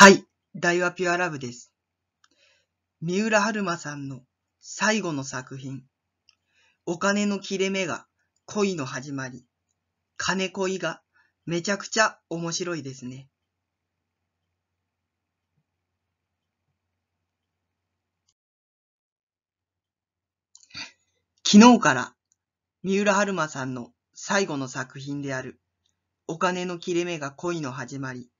はい、大和ピュアラブです。三浦春馬さんの最後の作品、お金の切れ目が恋の始まり、金恋がめちゃくちゃ面白いですね。昨日から三浦春馬さんの最後の作品であるお金の切れ目が恋の始まり、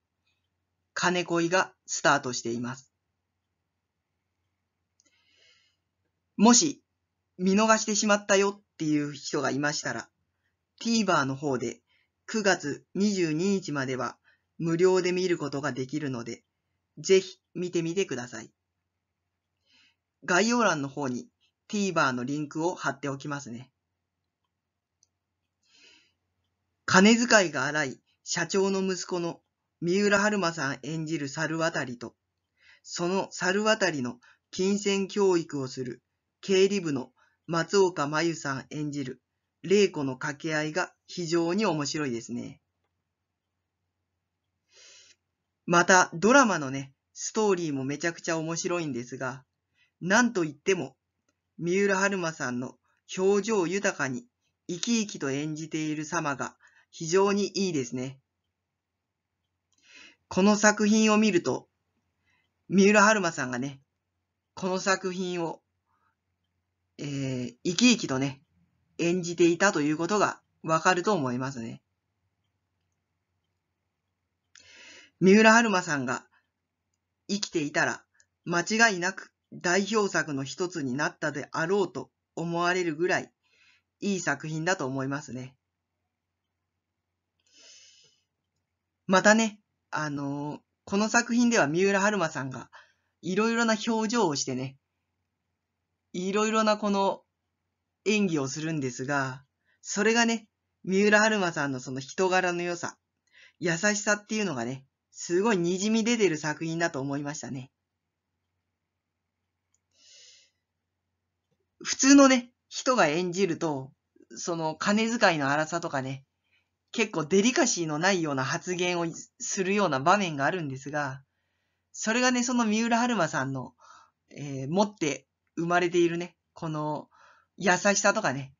金恋がスタートしています。もし、見逃してしまったよっていう人がいましたら、TVer の方で9月22日までは無料で見ることができるので、ぜひ見てみてください。概要欄の方に TVer のリンクを貼っておきますね。金遣いが荒い社長の息子の三浦春馬さん演じる猿渡と、その猿渡の金銭教育をする経理部の松岡真由さん演じる玲子の掛け合いが非常に面白いですね。また、ドラマのね、ストーリーもめちゃくちゃ面白いんですが、なんといっても、三浦春馬さんの表情豊かに生き生きと演じている様が非常にいいですね。この作品を見ると、三浦春馬さんがね、この作品を、えー、生き生きとね、演じていたということがわかると思いますね。三浦春馬さんが生きていたら間違いなく代表作の一つになったであろうと思われるぐらいいい作品だと思いますね。またね、あの、この作品では三浦春馬さんがいろいろな表情をしてね、いろいろなこの演技をするんですが、それがね、三浦春馬さんのその人柄の良さ、優しさっていうのがね、すごい滲み出てる作品だと思いましたね。普通のね、人が演じると、その金遣いの荒さとかね、結構デリカシーのないような発言をするような場面があるんですが、それがね、その三浦春馬さんの、えー、持って生まれているね、この優しさとかね、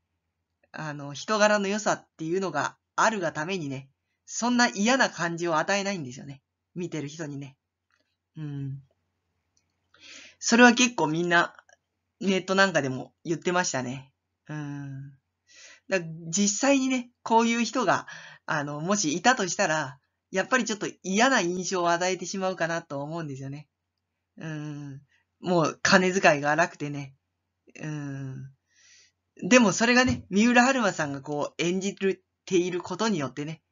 あの、人柄の良さっていうのがあるがためにね、そんな嫌な感じを与えないんですよね。見てる人にね。うん。それは結構みんな、ネットなんかでも言ってましたね。うん。だ実際にね、こういう人が、あの、もしいたとしたら、やっぱりちょっと嫌な印象を与えてしまうかなと思うんですよね。うん。もう金遣いが荒くてね。うん。でもそれがね、三浦春馬さんがこう演じていることによってね、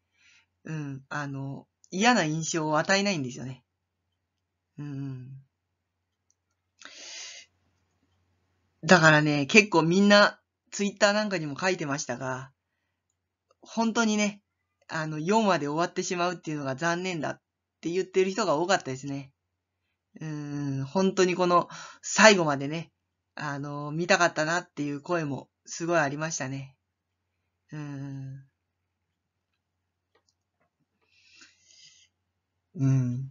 うん、あの、嫌な印象を与えないんですよね。うん。だからね、結構みんなツイッターなんかにも書いてましたが、本当にね、あの、4話で終わってしまうっていうのが残念だって言ってる人が多かったですね。うーん、本当にこの最後までね、あの、見たかったなっていう声もすごいありましたね。うーん。うん。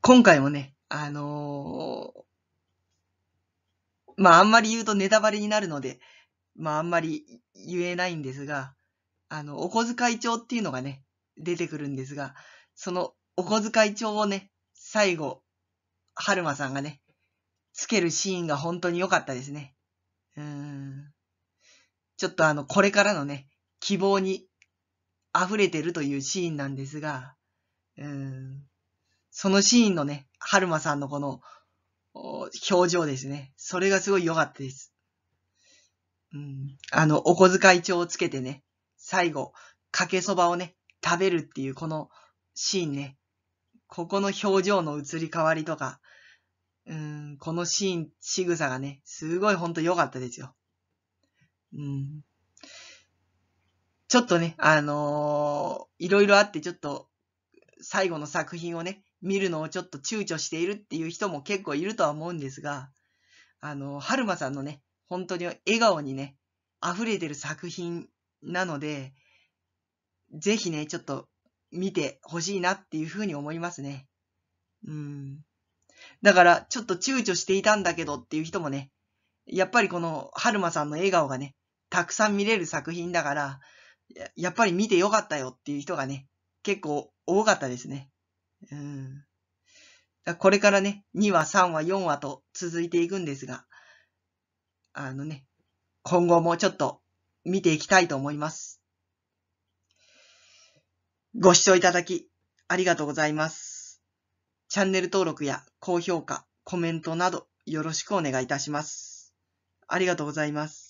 今回もね、あのーまああんまり言うとネタバレになるので、まああんまり言えないんですが、あの、お小遣い帳っていうのがね、出てくるんですが、そのお小遣い帳をね、最後、春馬さんがね、つけるシーンが本当に良かったですね。うーん。ちょっとあの、これからのね、希望に溢れてるというシーンなんですが、うーん。そのシーンのね、春馬さんのこの表情ですね。それがすごい良かったです。うん。あの、お小遣い帳をつけてね、最後、かけそばをね、食べるっていうこのシーンね。ここの表情の移り変わりとか、うん、このシーン、仕草がね、すごいほんと良かったですよ。うん。ちょっとね、あのー、いろいろあってちょっと、最後の作品をね、見るのをちょっと躊躇しているっていう人も結構いるとは思うんですが、あの、春馬さんのね、本当に笑顔にね、溢れてる作品なので、ぜひね、ちょっと見てほしいなっていうふうに思いますね。うん。だから、ちょっと躊躇していたんだけどっていう人もね、やっぱりこの、春馬さんの笑顔がね、たくさん見れる作品だから、やっぱり見てよかったよっていう人がね、結構多かったですね。うん。だこれからね、2話、3話、4話と続いていくんですが、あのね、今後もちょっと見ていきたいと思います。ご視聴いただき、ありがとうございます。チャンネル登録や高評価、コメントなどよろしくお願いいたします。ありがとうございます。